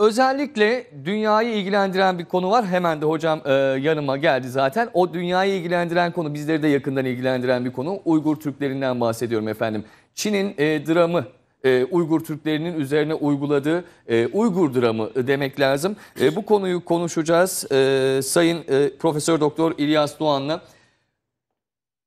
Özellikle dünyayı ilgilendiren bir konu var. Hemen de hocam e, yanıma geldi zaten. O dünyayı ilgilendiren konu, bizleri de yakından ilgilendiren bir konu. Uygur Türklerinden bahsediyorum efendim. Çin'in e, dramı e, Uygur Türklerinin üzerine uyguladığı e, Uygur dramı e, demek lazım. E, bu konuyu konuşacağız e, Sayın e, Profesör Doktor İlyas Doğan'la.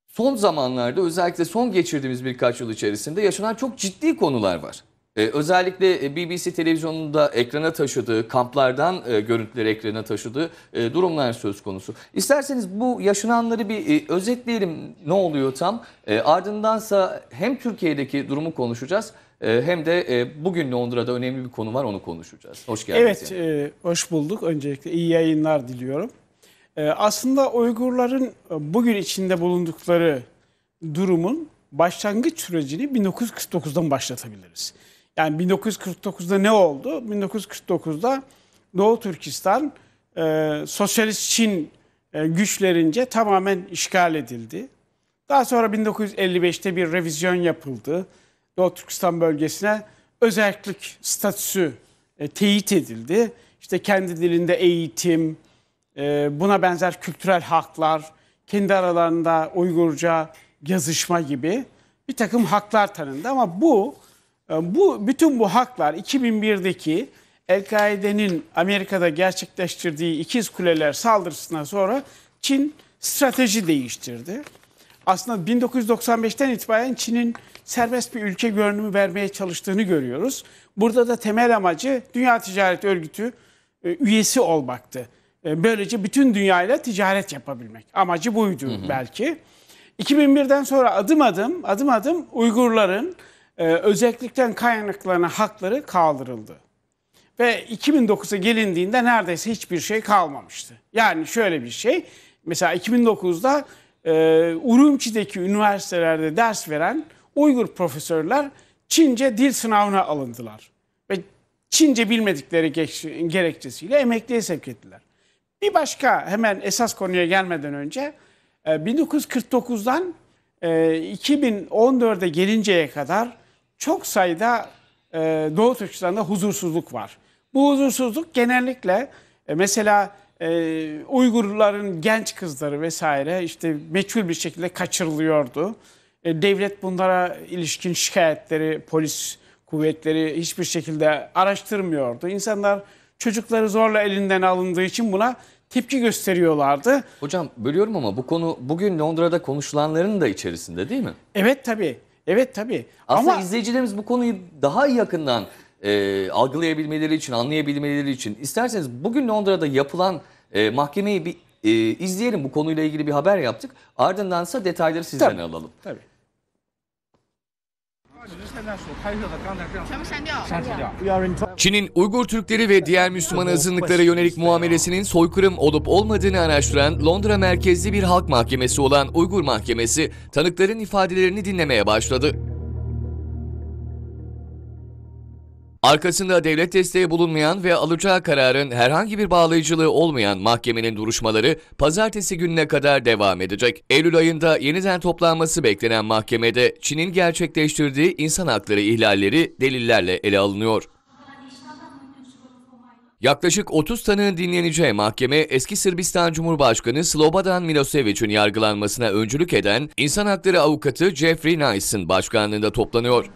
Son zamanlarda özellikle son geçirdiğimiz birkaç yıl içerisinde yaşanan çok ciddi konular var. Ee, özellikle e, BBC televizyonunda ekrana taşıdığı, kamplardan e, görüntüleri ekrana taşıdığı e, durumlar söz konusu. İsterseniz bu yaşananları bir e, özetleyelim ne oluyor tam. E, ardındansa hem Türkiye'deki durumu konuşacağız e, hem de e, bugün Londra'da önemli bir konu var onu konuşacağız. Hoş geldiniz. Evet, e, hoş bulduk. Öncelikle iyi yayınlar diliyorum. E, aslında Uygurların e, bugün içinde bulundukları durumun başlangıç sürecini 1949'dan başlatabiliriz. Yani 1949'da ne oldu? 1949'da Doğu Türkistan e, Sosyalist Çin e, güçlerince tamamen işgal edildi. Daha sonra 1955'te bir revizyon yapıldı. Doğu Türkistan bölgesine özellik statüsü e, teyit edildi. İşte kendi dilinde eğitim, e, buna benzer kültürel haklar, kendi aralarında Uygurca yazışma gibi bir takım haklar tanındı. Ama bu ee, bu bütün bu haklar 2001'deki El-Kaide'nin Amerika'da gerçekleştirdiği ikiz kuleler saldırısına sonra Çin strateji değiştirdi. Aslında 1995'ten itibaren Çin'in serbest bir ülke görünümü vermeye çalıştığını görüyoruz. Burada da temel amacı Dünya Ticaret Örgütü e, üyesi olmaktı. E, böylece bütün dünyayla ticaret yapabilmek. Amacı buydu hı hı. belki. 2001'den sonra adım adım adım adım Uygurların ee, özellikten kaynaklanan hakları kaldırıldı. Ve 2009'a gelindiğinde neredeyse hiçbir şey kalmamıştı. Yani şöyle bir şey, mesela 2009'da e, Urumçi'deki üniversitelerde ders veren Uygur profesörler Çince dil sınavına alındılar. Ve Çince bilmedikleri gerekçesiyle emekliye sevk ettiler. Bir başka hemen esas konuya gelmeden önce 1949'dan e, 2014'e gelinceye kadar çok sayıda e, Doğu Türkistan'da huzursuzluk var. Bu huzursuzluk genellikle e, mesela e, Uygurların genç kızları vesaire işte meçhul bir şekilde kaçırılıyordu. E, devlet bunlara ilişkin şikayetleri, polis kuvvetleri hiçbir şekilde araştırmıyordu. İnsanlar çocukları zorla elinden alındığı için buna tepki gösteriyorlardı. Hocam bölüyorum ama bu konu bugün Londra'da konuşulanların da içerisinde değil mi? Evet tabii. Evet tabii. Aslında Ama... izleyicilerimiz bu konuyu daha yakından e, algılayabilmeleri için, anlayabilmeleri için isterseniz bugün Londra'da yapılan e, mahkemeyi bir e, izleyelim. Bu konuyla ilgili bir haber yaptık. Ardındansa detayları sizden tabii, alalım. Tabii. Çin'in Uygur Türkleri ve diğer Müslüman azınlıklara yönelik muamelesinin soykırım olup olmadığını araştıran Londra merkezli bir halk mahkemesi olan Uygur Mahkemesi tanıkların ifadelerini dinlemeye başladı. Arkasında devlet desteği bulunmayan ve alacağı kararın herhangi bir bağlayıcılığı olmayan mahkemenin duruşmaları pazartesi gününe kadar devam edecek. Eylül ayında yeniden toplanması beklenen mahkemede Çin'in gerçekleştirdiği insan hakları ihlalleri delillerle ele alınıyor. Yaklaşık 30 tanığın dinleneceği mahkeme eski Sırbistan Cumhurbaşkanı Slobodan Milosevic'in yargılanmasına öncülük eden insan hakları avukatı Jeffrey Nice'ın başkanlığında toplanıyor.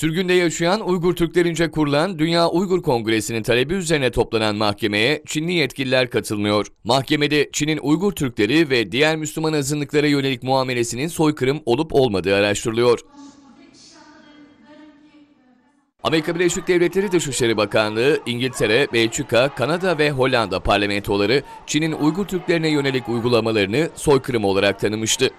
Sürgünde yaşayan Uygur Türklerince kurulan Dünya Uygur Kongresi'nin talebi üzerine toplanan mahkemeye Çinli yetkililer katılmıyor. Mahkemede Çin'in Uygur Türkleri ve diğer Müslüman azınlıklara yönelik muamelesinin soykırım olup olmadığı araştırılıyor. Amerika Birleşik Devletleri Dışişleri Bakanlığı, İngiltere, Belçika, Kanada ve Hollanda parlamentoları Çin'in Uygur Türklerine yönelik uygulamalarını soykırım olarak tanımıştı.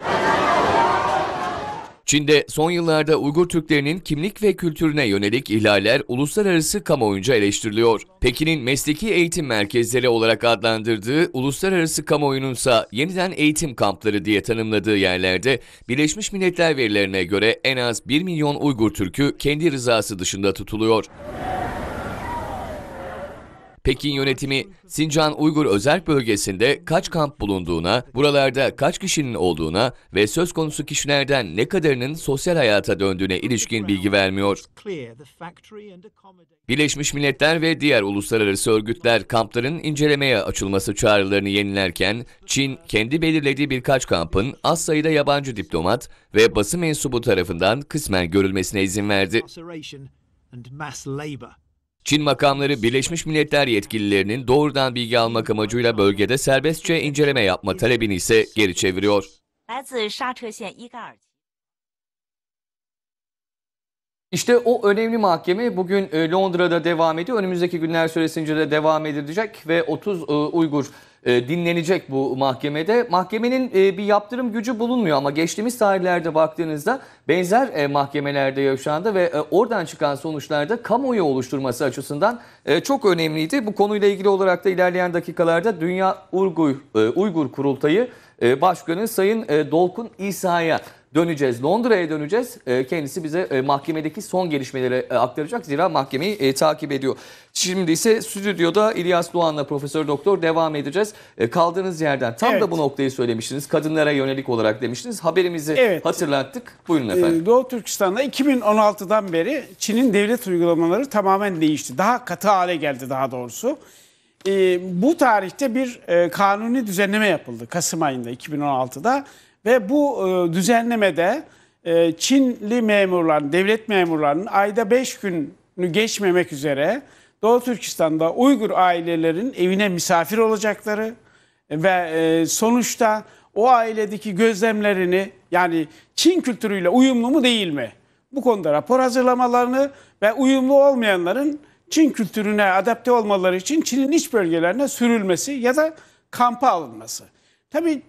Çin'de son yıllarda Uygur Türklerinin kimlik ve kültürüne yönelik ihlaller uluslararası kamuoyunca eleştiriliyor. Pekin'in mesleki eğitim merkezleri olarak adlandırdığı uluslararası kamuoyununsa yeniden eğitim kampları diye tanımladığı yerlerde Birleşmiş Milletler verilerine göre en az 1 milyon Uygur Türk'ü kendi rızası dışında tutuluyor. Pekin yönetimi Sincan Uygur Özerk Bölgesi'nde kaç kamp bulunduğuna, buralarda kaç kişinin olduğuna ve söz konusu kişilerden ne kadarının sosyal hayata döndüğüne ilişkin bilgi vermiyor. Birleşmiş Milletler ve diğer uluslararası örgütler kampların incelemeye açılması çağrılarını yenilerken, Çin kendi belirlediği birkaç kampın az sayıda yabancı diplomat ve basın mensubu tarafından kısmen görülmesine izin verdi. Çin makamları Birleşmiş Milletler yetkililerinin doğrudan bilgi almak amacıyla bölgede serbestçe inceleme yapma talebini ise geri çeviriyor. İşte o önemli mahkeme bugün e, Londra'da devam ediyor. Önümüzdeki günler süresince de devam edilecek ve 30 e, Uygur e, dinlenecek bu mahkemede. Mahkemenin e, bir yaptırım gücü bulunmuyor ama geçtiğimiz tarihlerde baktığınızda benzer e, mahkemelerde yaşandı ve oradan çıkan sonuçlarda kamuoyu oluşturması açısından çok önemliydi. Bu konuyla ilgili olarak da ilerleyen dakikalarda Dünya Uygur, e, Uygur Kurultayı Başkanı Sayın e, Dolkun İsa'ya döneceğiz. Londra'ya döneceğiz. Ee, kendisi bize e, mahkemedeki son gelişmeleri e, aktaracak. Zira mahkemeyi e, takip ediyor. Şimdi ise stüdyoda İlyas Doğan'la Profesör Doktor devam edeceğiz. kaldığınız yerden tam evet. da bu noktayı söylemiştiniz. Kadınlara yönelik olarak demiştiniz. Haberimizi evet. hatırlattık. Buyurun ee, efendim. E, Doğu Türkistan'da 2016'dan beri Çin'in devlet uygulamaları tamamen değişti. Daha katı hale geldi daha doğrusu. Ee, bu tarihte bir kanuni düzenleme yapıldı Kasım ayında 2016'da ve bu e, düzenlemede e, Çinli memurların, devlet memurlarının ayda 5 günü geçmemek üzere Doğu Türkistan'da Uygur ailelerin evine misafir olacakları ve e, sonuçta o ailedeki gözlemlerini yani Çin kültürüyle uyumlu mu değil mi? Bu konuda rapor hazırlamalarını ve uyumlu olmayanların Çin kültürüne adapte olmaları için Çin'in iç bölgelerine sürülmesi ya da kampa alınması. Tabii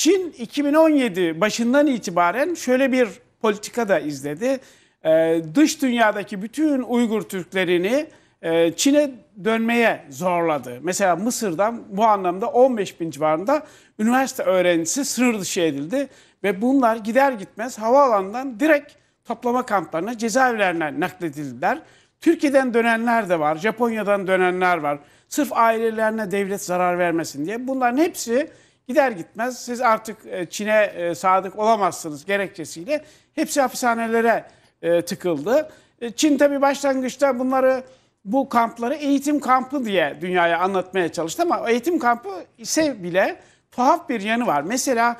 Çin 2017 başından itibaren şöyle bir politika da izledi. Ee, dış dünyadaki bütün Uygur Türklerini e, Çin'e dönmeye zorladı. Mesela Mısır'dan bu anlamda 15 bin civarında üniversite öğrencisi sınır dışı edildi. Ve bunlar gider gitmez havaalanından direkt toplama kamplarına, cezaevlerine nakledildiler. Türkiye'den dönenler de var, Japonya'dan dönenler var. Sırf ailelerine devlet zarar vermesin diye. Bunların hepsi Gider gitmez siz artık e, Çin'e e, sadık olamazsınız gerekçesiyle hepsi hapishanelere e, tıkıldı. Çin tabi başlangıçta bunları bu kampları eğitim kampı diye dünyaya anlatmaya çalıştı ama eğitim kampı ise bile tuhaf bir yanı var. Mesela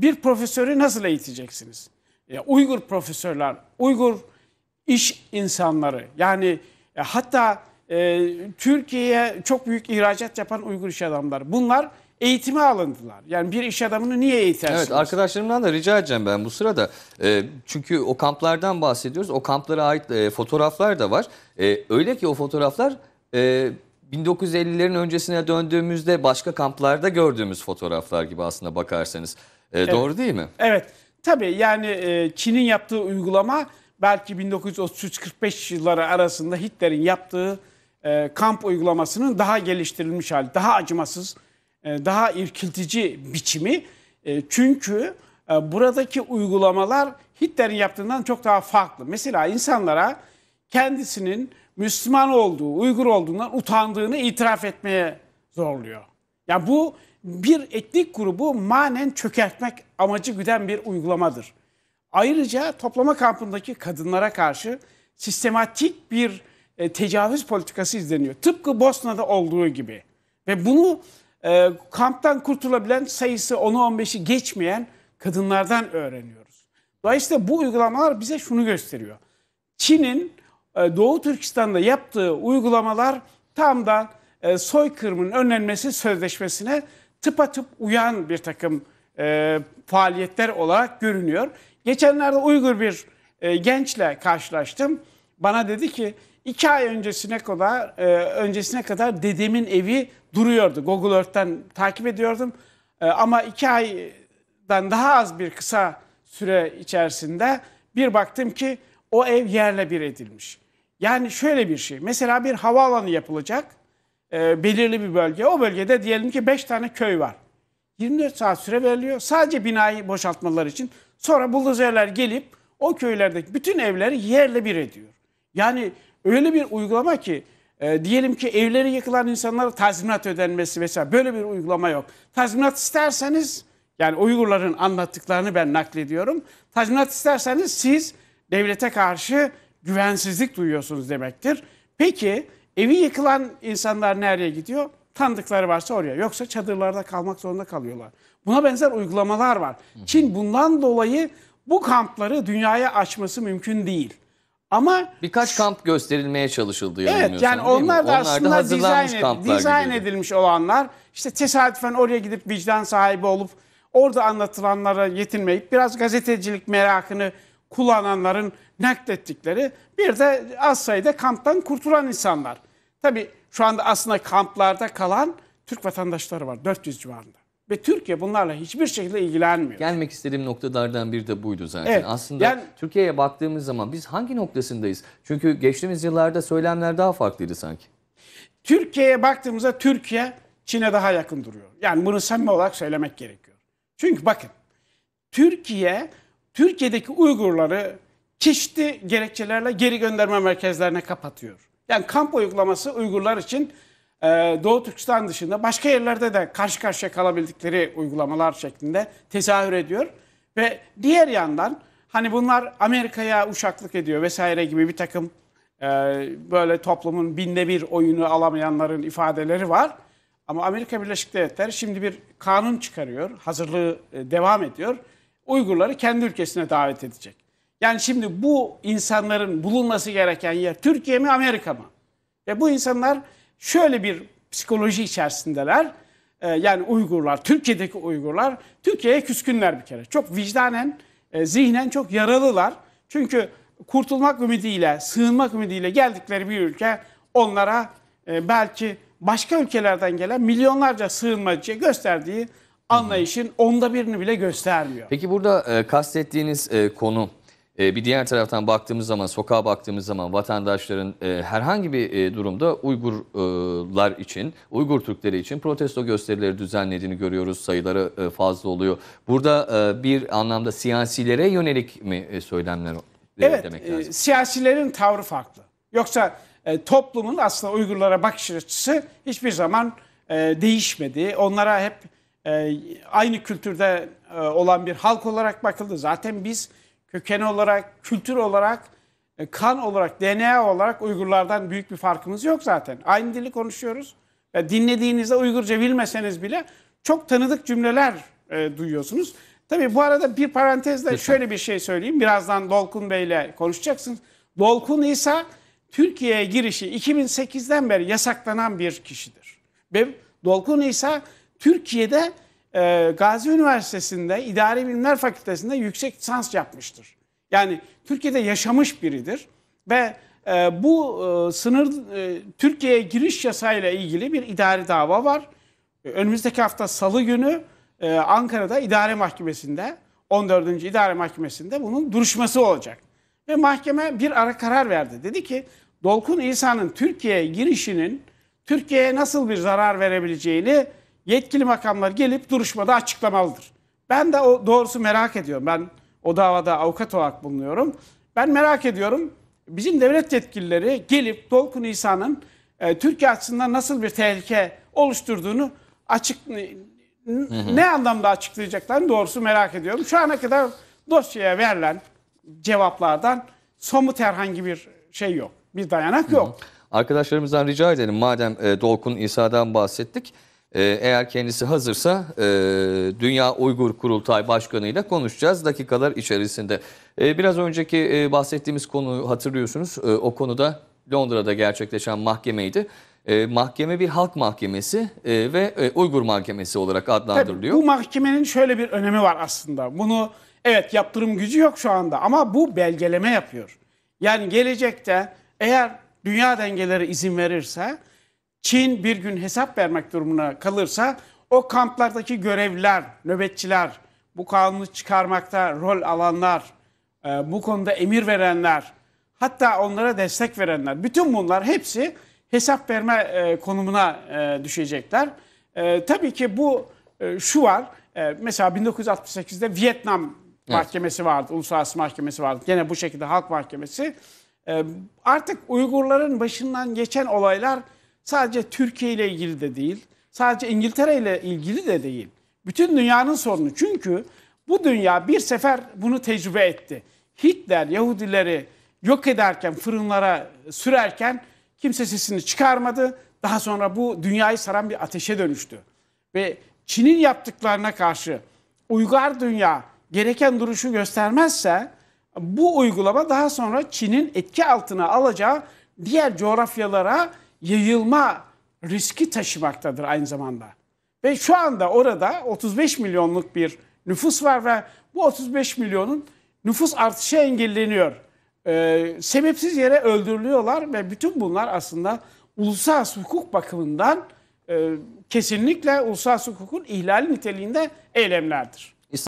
bir profesörü nasıl eğiteceksiniz? Uygur profesörler, Uygur iş insanları yani hatta Türkiye'ye çok büyük ihracat yapan Uygur iş adamları bunlar eğitime alındılar. Yani bir iş adamını niye eğitersiniz? Evet arkadaşlarımdan da rica edeceğim ben bu sırada. E, çünkü o kamplardan bahsediyoruz. O kamplara ait e, fotoğraflar da var. E, öyle ki o fotoğraflar... E, 1950'lerin öncesine döndüğümüzde başka kamplarda gördüğümüz fotoğraflar gibi aslında bakarsanız. E, evet. Doğru değil mi? Evet. Tabii yani e, Çin'in yaptığı uygulama belki 1933-45 yılları arasında Hitler'in yaptığı e, kamp uygulamasının daha geliştirilmiş hali, daha acımasız, e, daha irkiltici biçimi. E, çünkü e, buradaki uygulamalar Hitler'in yaptığından çok daha farklı. Mesela insanlara kendisinin Müslüman olduğu, Uygur olduğundan utandığını itiraf etmeye zorluyor. Ya bu bir etnik grubu manen çökertmek amacı güden bir uygulamadır. Ayrıca toplama kampındaki kadınlara karşı sistematik bir tecavüz politikası izleniyor. Tıpkı Bosna'da olduğu gibi. Ve bunu e, kamptan kurtulabilen sayısı 10'u 15'i geçmeyen kadınlardan öğreniyoruz. Dolayısıyla bu uygulamalar bize şunu gösteriyor. Çin'in e, Doğu Türkistan'da yaptığı uygulamalar tam da e, soykırımın önlenmesi sözleşmesine tıpatıp uyan bir takım e, faaliyetler olarak görünüyor. Geçenlerde Uygur bir e, gençle karşılaştım. Bana dedi ki İki ay öncesine kadar, e, öncesine kadar dedemin evi duruyordu. Google Earth'ten takip ediyordum. E, ama iki aydan daha az bir kısa süre içerisinde bir baktım ki o ev yerle bir edilmiş. Yani şöyle bir şey. Mesela bir havaalanı yapılacak. E, belirli bir bölge. O bölgede diyelim ki 5 tane köy var. 24 saat süre veriliyor. Sadece binayı boşaltmaları için. Sonra buldozerler gelip o köylerdeki bütün evleri yerle bir ediyor. Yani öyle bir uygulama ki e, diyelim ki evleri yıkılan insanlara tazminat ödenmesi vesaire böyle bir uygulama yok. Tazminat isterseniz yani Uygurların anlattıklarını ben naklediyorum. Tazminat isterseniz siz devlete karşı güvensizlik duyuyorsunuz demektir. Peki evi yıkılan insanlar nereye gidiyor? Tanıdıkları varsa oraya. Yoksa çadırlarda kalmak zorunda kalıyorlar. Buna benzer uygulamalar var. Çin bundan dolayı bu kampları dünyaya açması mümkün değil. Ama birkaç kamp gösterilmeye çalışıldı Evet yani onlar da aslında dizayn, ed- dizayn edilmiş olanlar işte tesadüfen oraya gidip vicdan sahibi olup orada anlatılanlara yetinmeyip biraz gazetecilik merakını kullananların naklettikleri bir de az sayıda kamptan kurtulan insanlar. Tabii şu anda aslında kamplarda kalan Türk vatandaşları var 400 civarında. Ve Türkiye bunlarla hiçbir şekilde ilgilenmiyor. Gelmek istediğim noktalardan biri de buydu zaten. Evet, Aslında yani, Türkiye'ye baktığımız zaman biz hangi noktasındayız? Çünkü geçtiğimiz yıllarda söylemler daha farklıydı sanki. Türkiye'ye baktığımızda Türkiye Çin'e daha yakın duruyor. Yani bunu samimi olarak söylemek gerekiyor. Çünkü bakın Türkiye Türkiye'deki Uygurları çeşitli gerekçelerle geri gönderme merkezlerine kapatıyor. Yani kamp uygulaması Uygurlar için ee, Doğu Türkistan dışında başka yerlerde de karşı karşıya kalabildikleri uygulamalar şeklinde tezahür ediyor. Ve diğer yandan hani bunlar Amerika'ya uşaklık ediyor vesaire gibi bir takım e, böyle toplumun binde bir oyunu alamayanların ifadeleri var. Ama Amerika Birleşik Devletleri şimdi bir kanun çıkarıyor, hazırlığı e, devam ediyor. Uygurları kendi ülkesine davet edecek. Yani şimdi bu insanların bulunması gereken yer Türkiye mi Amerika mı? Ve bu insanlar şöyle bir psikoloji içerisindeler. E, yani Uygurlar, Türkiye'deki Uygurlar Türkiye'ye küskünler bir kere. Çok vicdanen, e, zihnen çok yaralılar. Çünkü kurtulmak ümidiyle, sığınmak ümidiyle geldikleri bir ülke onlara e, belki başka ülkelerden gelen milyonlarca sığınmacıya gösterdiği anlayışın onda birini bile göstermiyor. Peki burada e, kastettiğiniz e, konu ee, bir diğer taraftan baktığımız zaman, sokağa baktığımız zaman vatandaşların e, herhangi bir e, durumda Uygurlar için, Uygur Türkleri için protesto gösterileri düzenlediğini görüyoruz. Sayıları e, fazla oluyor. Burada bir anlamda siyasilere yönelik mi söylemler evet, demek lazım? Evet, siyasilerin tavrı farklı. Yoksa toplumun aslında Uygurlara bakış açısı hiçbir zaman değişmedi. Onlara hep aynı kültürde olan bir halk olarak bakıldı. Zaten biz köken olarak, kültür olarak, e, kan olarak, DNA olarak Uygurlardan büyük bir farkımız yok zaten. Aynı dili konuşuyoruz. Dinlediğinizde Uygurca bilmeseniz bile çok tanıdık cümleler e, duyuyorsunuz. Tabii bu arada bir parantezle Lütfen. şöyle bir şey söyleyeyim. Birazdan Dolkun Bey'le konuşacaksınız. Dolkun ise Türkiye'ye girişi 2008'den beri yasaklanan bir kişidir. Ve Dolkun ise Türkiye'de e, Gazi Üniversitesi'nde İdari Bilimler Fakültesi'nde yüksek lisans yapmıştır. Yani Türkiye'de yaşamış biridir ve e, bu e, sınır e, Türkiye'ye giriş yasayla ilgili bir idari dava var. E, önümüzdeki hafta salı günü e, Ankara'da İdare Mahkemesi'nde 14. İdare Mahkemesi'nde bunun duruşması olacak. Ve mahkeme bir ara karar verdi. Dedi ki Dolkun İsa'nın Türkiye'ye girişinin Türkiye'ye nasıl bir zarar verebileceğini yetkili makamlar gelip duruşmada açıklamalıdır. Ben de o doğrusu merak ediyorum. Ben o davada avukat olarak bulunuyorum. Ben merak ediyorum. Bizim devlet yetkilileri gelip Dolkun İsa'nın e, Türkiye açısından nasıl bir tehlike oluşturduğunu açık ne anlamda açıklayacaklarını doğrusu merak ediyorum. Şu ana kadar dosyaya verilen cevaplardan somut herhangi bir şey yok. Bir dayanak yok. Hı hı. Arkadaşlarımızdan rica edelim madem e, Dolkun İsa'dan bahsettik. Ee, eğer kendisi hazırsa e, Dünya Uygur Kurultay Başkanı ile konuşacağız dakikalar içerisinde. Ee, biraz önceki e, bahsettiğimiz konuyu hatırlıyorsunuz. Ee, o konuda Londra'da gerçekleşen mahkemeydi. mahkeme bir halk mahkemesi e, ve Uygur mahkemesi olarak adlandırılıyor. Tabii, bu mahkemenin şöyle bir önemi var aslında. Bunu evet yaptırım gücü yok şu anda ama bu belgeleme yapıyor. Yani gelecekte eğer dünya dengeleri izin verirse Çin bir gün hesap vermek durumuna kalırsa o kamplardaki görevliler, nöbetçiler, bu kanunu çıkarmakta rol alanlar, e, bu konuda emir verenler, hatta onlara destek verenler, bütün bunlar hepsi hesap verme e, konumuna e, düşecekler. Tabii ki bu şu var, mesela 1968'de Vietnam mahkemesi vardı, uluslararası mahkemesi vardı. Gene bu şekilde halk mahkemesi. Artık Uygurların başından geçen olaylar Sadece Türkiye ile ilgili de değil, sadece İngiltere ile ilgili de değil. Bütün dünyanın sorunu. Çünkü bu dünya bir sefer bunu tecrübe etti. Hitler Yahudileri yok ederken, fırınlara sürerken kimse sesini çıkarmadı. Daha sonra bu dünyayı saran bir ateşe dönüştü. Ve Çin'in yaptıklarına karşı uygar dünya gereken duruşu göstermezse bu uygulama daha sonra Çin'in etki altına alacağı diğer coğrafyalara yayılma riski taşımaktadır aynı zamanda. Ve şu anda orada 35 milyonluk bir nüfus var ve bu 35 milyonun nüfus artışı engelleniyor. Ee, sebepsiz yere öldürülüyorlar ve bütün bunlar aslında uluslararası hukuk bakımından e, kesinlikle uluslararası hukukun ihlal niteliğinde eylemlerdir.